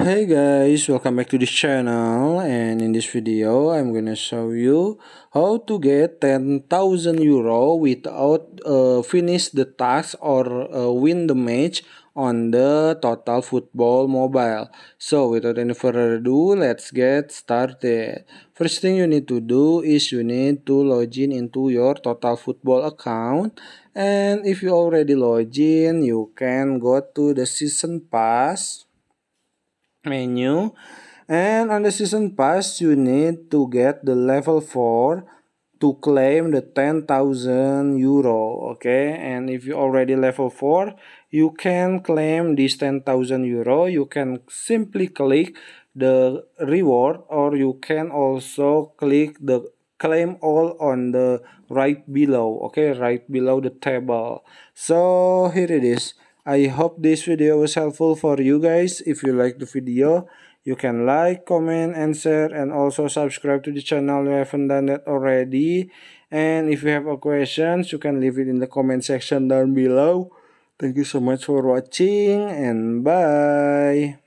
hey guys welcome back to this channel and in this video i'm gonna show you how to get 10,000 euro without uh, finish the task or uh, win the match on the total football mobile so without any further ado let's get started first thing you need to do is you need to log in into your total football account and if you already log in you can go to the season pass menu and on the season pass you need to get the level 4 to claim the 10,000 euro okay and if you already level 4 you can claim this 10,000 euro you can simply click the reward or you can also click the claim all on the right below okay right below the table so here it is I hope this video was helpful for you guys. If you like the video, you can like, comment, and share, and also subscribe to the channel if you haven't done that already. And if you have a questions, you can leave it in the comment section down below. Thank you so much for watching and bye.